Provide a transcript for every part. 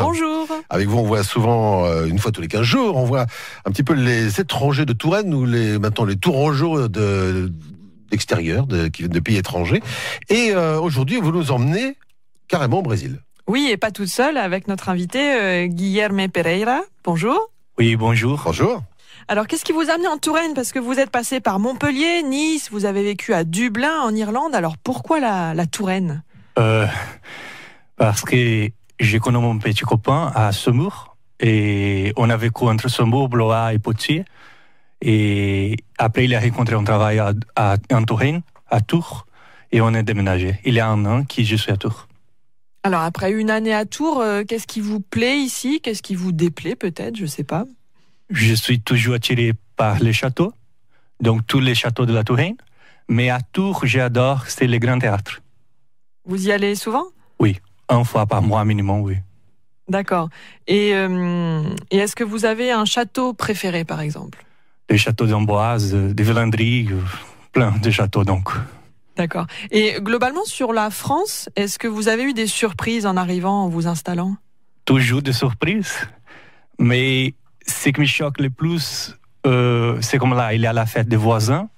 bonjour. Avec vous, on voit souvent, euh, une fois tous les 15 jours, on voit un petit peu les étrangers de Touraine ou les, maintenant les tourangeaux de d'extérieur, de, qui viennent de pays étrangers. Et euh, aujourd'hui, vous nous emmenez carrément au Brésil. Oui, et pas toute seule, avec notre invité euh, Guilherme Pereira. Bonjour. Oui, bonjour. Bonjour. Alors, qu'est-ce qui vous a amené en Touraine Parce que vous êtes passé par Montpellier, Nice, vous avez vécu à Dublin, en Irlande. Alors, pourquoi la, Touraine Parce que j'ai connu mon petit copain à Semour et on a vécu entre Semour, Blois et Poitiers. Et après, il a rencontré un travail à, en Touraine, à Tours, et on est déménagé. Il y a un an que je suis à Tours. Alors, après une année à Tours, euh, qu'est-ce qui vous plaît ici Qu'est-ce qui vous déplaît peut-être Je ne sais pas. Je suis toujours attiré par les châteaux, donc tous les châteaux de la Touraine. Mais à Tours, j'adore, c'est le Grand Théâtre. Vous y allez souvent Oui. Un fois par mois minimum, oui. D'accord. Euh, et, est-ce que vous avez un château préféré, par exemple Des châteaux d'Amboise, des Vélandries, euh, plein de châteaux, donc. D'accord. Et globalement, sur la France, est-ce que vous avez eu des surprises en arrivant, en vous installant Toujours des surprises. Mais ce qui me choque le plus, euh, c'est comme là, il y a la fête des voisins.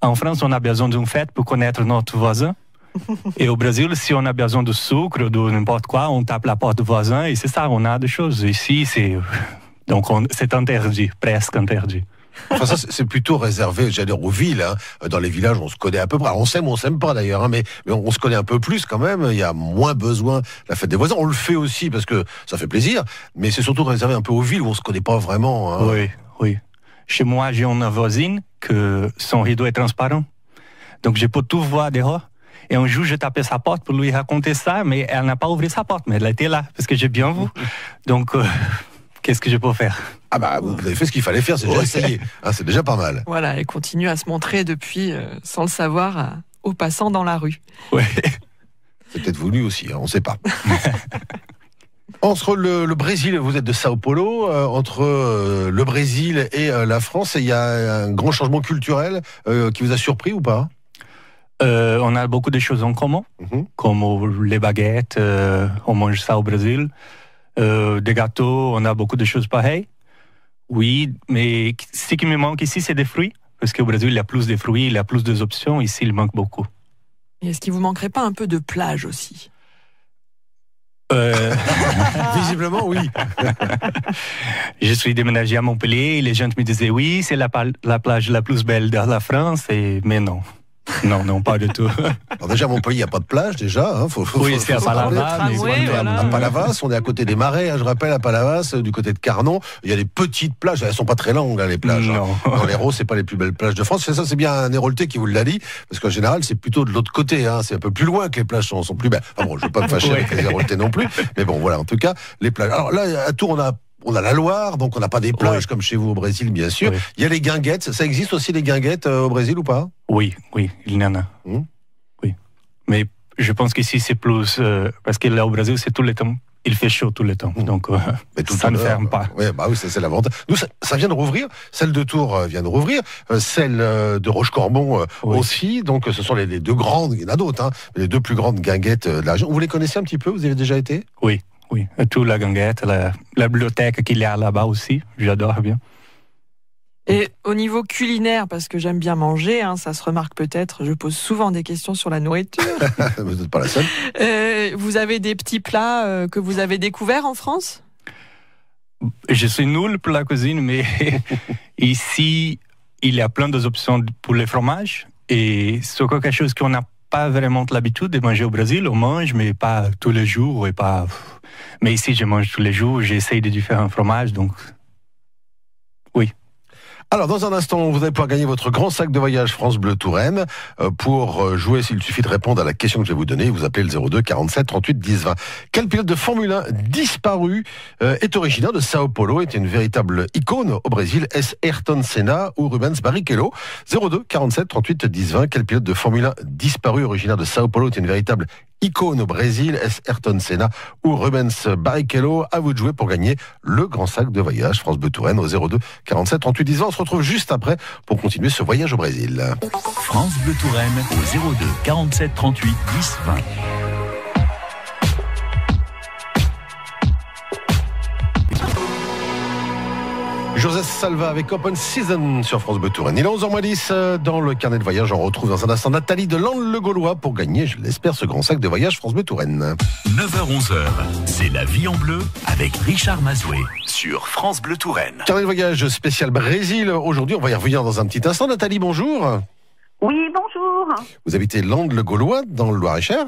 En France, on a besoin d'une fête pour connaître notre voisin et au Brésil, si on a besoin de sucre, de n'importe quoi, on tape la porte du voisin et c'est ça, on a des choses. Ici, c'est donc c'est interdit, presque interdit. ça, c'est plutôt réservé, j'allais aux villes. Hein. Dans les villages, on se connaît à peu près. on s'aime, on s'aime pas d'ailleurs, hein, mais, on, se connaît un peu plus quand même. Il y a moins besoin de la fête des voisins. On le fait aussi parce que ça fait plaisir, mais c'est surtout réservé un peu aux villes où on se connaît pas vraiment. Hein. Oui, oui. Chez moi, j'ai une voisine que son rideau est transparent. Donc, je peux tout voir dehors. Et un jour, j'ai tapé sa porte pour lui raconter ça, mais elle n'a pas ouvert sa porte, mais elle était là, parce que j'ai bien vu. Donc, euh, qu'est-ce que je peux faire Ah bah, vous avez fait ce qu'il fallait faire, c'est déjà ah, c'est déjà pas mal. Voilà, elle continue à se montrer depuis, euh, sans le savoir, aux passants dans la rue. Oui, C'est peut-être voulu aussi, hein, on ne sait pas. Entre le, le, Brésil, vous êtes de Sao Paulo, euh, entre le Brésil et la France, il y a un grand changement culturel qui vous a surpris ou pas euh, on a beaucoup de choses en commun, mhm. comme les baguettes, euh, on mange ça au Brésil. Euh, des gâteaux, on a beaucoup de choses pareilles. Oui, mais ce qui me manque ici, c'est des fruits. Parce qu'au Brésil, il y a plus de fruits, il y a plus d'options. Ici, il manque beaucoup. est-ce qu'il vous manquerait pas un peu de plage aussi Visiblement, oui. je suis déménagé à Montpellier. Et les gens me disaient oui, c'est la, plage la plus belle de la France. Et... mais non. Non, non, pas du tout. Alors déjà, Montpellier, il n'y a pas de plage, déjà. Hein. oui, c'est à Palavas. Palavas, on est à côté des marais, hein, je rappelle, à Palavas, euh, du côté de Carnon. Il y a des petites plages, elles ne sont pas très longues, hein, les plages. Non. Hein. Dans l'Hérault, pas les plus belles plages de France. C'est ça, c'est bien un héroleté qui vous l'a dit, parce qu'en général, c'est plutôt de l'autre côté. c'est un peu plus loin que les plages sont, plus belles. bon, je ne veux pas me fâcher avec les non plus, mais bon, voilà, en tout cas, les plages. Alors là, à Tours, on a on a la Loire, donc on n'a pas des plages comme chez vous au Brésil, bien sûr. Il y a les guinguettes. Ça existe aussi les guinguettes euh, au Brésil ou pas Oui, oui, il y en a. Hmm. Oui. Mais je pense qu'ici, c'est plus. Euh, parce que là, au Brésil, c'est tout le temps. Il fait chaud tout le temps. Hmm. Donc, euh, Mais ça ne ferme pas. Bah oui, bah c'est l'avantage. Nous, ça, vient de rouvrir. Celle de Tours vient de rouvrir. celle de roche aussi. Donc, ce sont les, deux grandes. Il y en a d'autres, hein, les deux plus grandes guinguettes de la région. Vous les connaissez un petit peu Vous avez déjà été Oui oui. Tout la ganguette, la, bibliothèque qu'il y a là-bas aussi, j'adore bien. Et au niveau culinaire, parce que j'aime bien manger, hein, ça se remarque peut-être, je pose souvent des questions sur la nourriture. vous n'êtes pas la seule. Euh, vous avez des petits plats euh, que vous avez découverts en France Je suis nul pour la cuisine, mais ici, il y a plein d'options pour les fromages. Et c'est quelque chose qu'on a pas vraiment l'habitude de manger au Brésil. On mange, mais pas tous les jours et pas. Mais ici, je mange tous les jours. J'essaye de différents fromages, donc alors, dans un instant, vous allez pouvoir gagner votre grand sac de voyage France Bleu Touraine. Euh, pour euh, jouer, s'il suffit de répondre à la question que je vais vous donner, vous appelez le 02 47 38 10 20. Quel pilote de Formule 1 disparu euh, est originaire de Sao Paulo, est une véritable icône au Brésil, est ce Ayrton Senna ou Rubens Barrichello 02 47 38 10 20. Quel pilote de Formule 1 disparu, originaire de Sao Paulo, est une véritable icône au Brésil, S. Ayrton Senna ou Rubens Barrichello. À vous de jouer pour gagner le grand sac de voyage France Bleu Touraine au 02 47 38 10 20 On se retrouve juste après pour continuer ce voyage au Brésil. France Bleu Touraine au 02 47 38 10 20. Joseph Salva avec Open Season sur France Bleu Touraine. Il est 11h euh, 10 dans le carnet de voyage. On retrouve dans un instant Nathalie de Lande le Gaulois pour gagner, je l'espère, ce grand sac de voyage France Bleu Touraine. 9h-11h, c'est la vie en bleu avec Richard Mazoué sur France Bleu Touraine. Carnet de voyage spécial Brésil. Aujourd'hui, on va y revenir dans un petit instant. Nathalie, bonjour. Oui, bonjour. Vous habitez Lande le Gaulois dans le Loir-et-Cher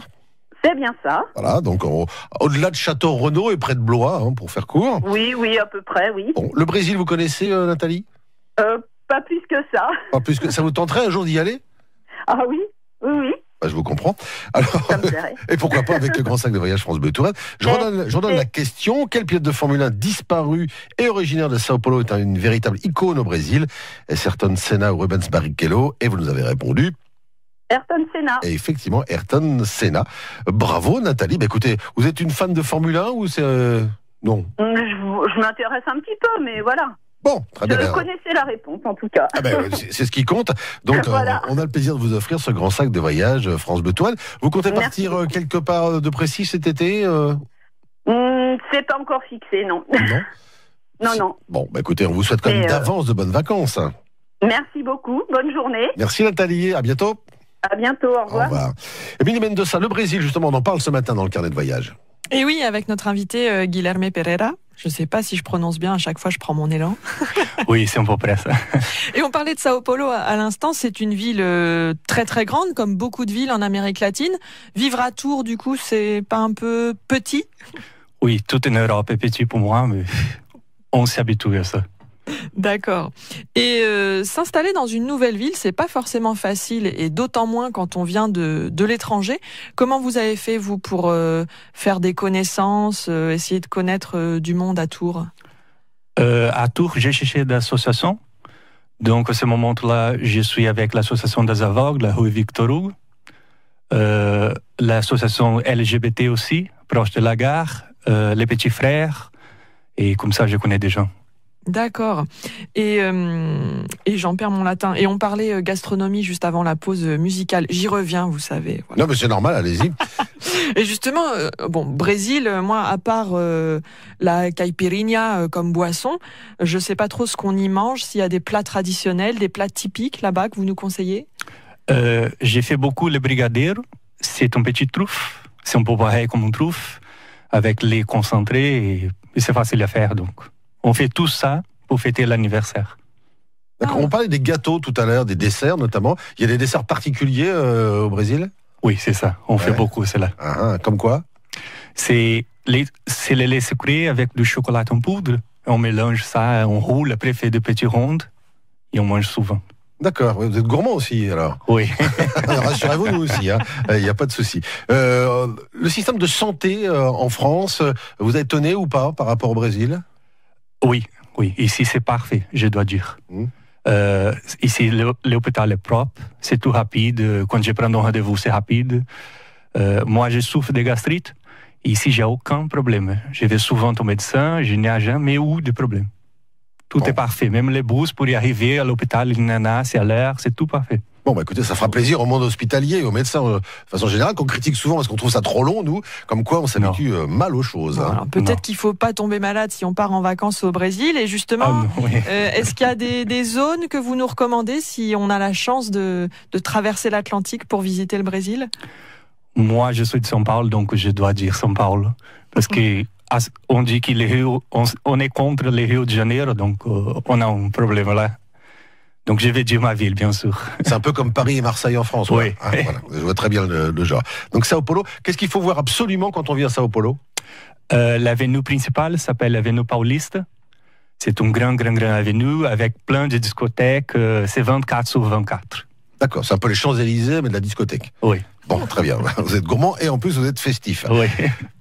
c'est bien ça. Voilà, donc au-delà de château Renault et près de Blois, hein, pour faire court. Oui, oui, à peu près, oui. le Brésil, vous connaissez, euh, Nathalie euh, Pas plus que ça. Pas plus que ça. Vous tenterait un jour d'y aller Ah oui, oui, oui. Bah, je vous comprends. Alors, et pourquoi pas avec le grand sac de voyage France Bleu Touraine. Je redonne, la question. quelle pilote de Formule 1 disparu et originaire de Sao Paulo est une véritable icône au Brésil Certaines Senna ou Rubens Barrichello Et vous nous avez répondu Ayrton Senna. effectivement, Ayrton Senna. Bravo Nathalie. Bah, écoutez, vous êtes une fan de Formule 1 ou c'est... Euh, non. Mm, je, m'intéresse un petit peu, mais voilà. Bon, très bien. Je connaissais la réponse, en tout cas. Ah, ben, c'est ce qui compte. Donc, euh, on a le plaisir de vous offrir ce grand sac de voyage euh, France betoile Vous comptez partir quelque part de précis cet été mm, C'est pas encore fixé, non. Non Non, non. Bon, bah, écoutez, on vous souhaite quand même d'avance de bonnes vacances. Merci beaucoup. Bonne journée. Merci Nathalie. À bientôt. À bientôt, au revoir. Au revoir. Et ça. le Brésil, justement, on en parle ce matin dans le carnet de voyage. Et oui, avec notre invité euh, Guilherme Pereira. Je ne sais pas si je prononce bien, à chaque fois je prends mon élan. oui, c'est un peu près ça. Et on parlait de Sao Paulo à l'instant, c'est une ville euh, très très grande, comme beaucoup de villes en Amérique latine. Vivre à Tours, du coup, c'est pas un peu petit Oui, tout en Europe est petit pour moi, mais on s'habitue à ça. D'accord. Et euh, s'installer dans une nouvelle ville, c'est pas forcément facile, et d'autant moins quand on vient de, l'étranger. Comment vous avez fait vous pour euh, faire des connaissances, euh, essayer de connaître du monde à Tours À Tours, j'ai cherché d'associations. Donc à ce moment-là, je suis avec l'association des aveugles, la rue Victor Hugo, l'association LGBT aussi, proche de la gare, les petits frères, et comme ça, je connais des gens. D'accord. Euh, et, j'en perds mon latin. Et on parlait euh, gastronomie juste avant la pause euh, musicale. J'y reviens, vous savez. Non, mais c'est normal, allez-y. et justement, bon, Brésil, moi, à part la caipirinha comme boisson, je ne sais pas trop ce qu'on y mange. S'il y a des plats traditionnels, des plats typiques là-bas que vous nous conseillez J'ai fait beaucoup le brigadeiro. C'est un petit truffe. C'est un peu pareil comme un truffe, avec les concentrés. et c'est facile à faire, donc. On fait tout ça pour fêter l'anniversaire. On parlait des gâteaux tout à l'heure, des desserts notamment. Il y a des desserts particuliers euh, au Brésil Oui, c'est ça. On fait beaucoup, cela. Ah, ah, comme quoi C'est les, c'est le lait sucré avec du chocolat en poudre. On mélange ça, on roule, après fait de petites rondes et on mange souvent. D'accord, vous êtes gourmand aussi alors. Oui. Rassurez-vous, nous aussi, il hein. n'y euh, a pas de souci. Euh, le système de santé en France, vous êtes étonné ou pas par rapport au Brésil oui, oui, ici c'est parfait, je dois dire. Hmm. Euh, ici, l'hôpital est propre, c'est tout rapide. Euh, quand je prends un rendez-vous, c'est rapide. Euh, moi, je souffre de gastrite. Ici, j'ai aucun problème. Je vais souvent au médecin, je n'ai jamais eu de problème. Tout est parfait. Même les bus pour y arriver à l'hôpital, a, c'est à l'air c'est tout parfait. Bon, bah, écoutez, ça fera plaisir au monde hospitalier, aux médecins euh, de façon générale, qu'on critique souvent parce qu'on trouve ça trop long, nous, comme quoi on s'habitue euh, mal aux choses. Hein. Peut-être qu'il ne faut pas tomber malade si on part en vacances au Brésil. Et justement, ah, euh, est-ce qu'il y a des, zones que vous nous recommandez si on a la chance de, traverser l'Atlantique pour visiter le Brésil Moi, je suis de São Paulo, donc je dois dire São Paulo. Parce que on dit qu'on est contre les Rio de Janeiro, donc on a un problème là. Donc je vais dire ma ville, bien sûr. C'est un peu comme Paris et Marseille en France. Oui. Ah, je vois très bien le, genre. Donc Sao Paulo, qu'est-ce qu'il faut voir absolument quand on vient à Sao Paulo euh, L'avenue principale s'appelle l'avenue Paulista. C'est une grande, grande, grande avenue avec plein de discothèques. Euh, c'est 24 sur 24. D'accord, c'est un peu les Champs-Élysées, mais de la discothèque. Oui. Bon, très bien. Vous êtes gourmand et en plus vous êtes festif. Oui.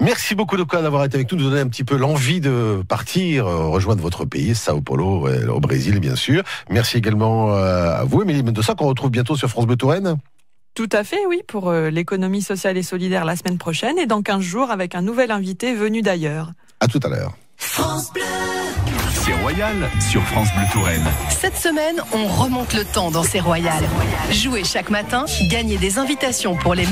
Merci beaucoup de quoi d'avoir été avec nous, de nous donner un petit peu l'envie de partir, euh, rejoindre votre pays, Sao Paulo, au Brésil bien sûr. Merci également euh, à vous, Emilie ça qu'on retrouve bientôt sur France Bleu Touraine. Tout à fait, oui, pour euh, l'économie sociale et solidaire la semaine prochaine et dans 15 jours avec un nouvel invité venu d'ailleurs. À tout à l'heure. France Bleu c'est Royal sur France Bleu Touraine. Cette semaine, on remonte le temps dans C'est Royal. Jouer chaque matin, gagner des invitations pour les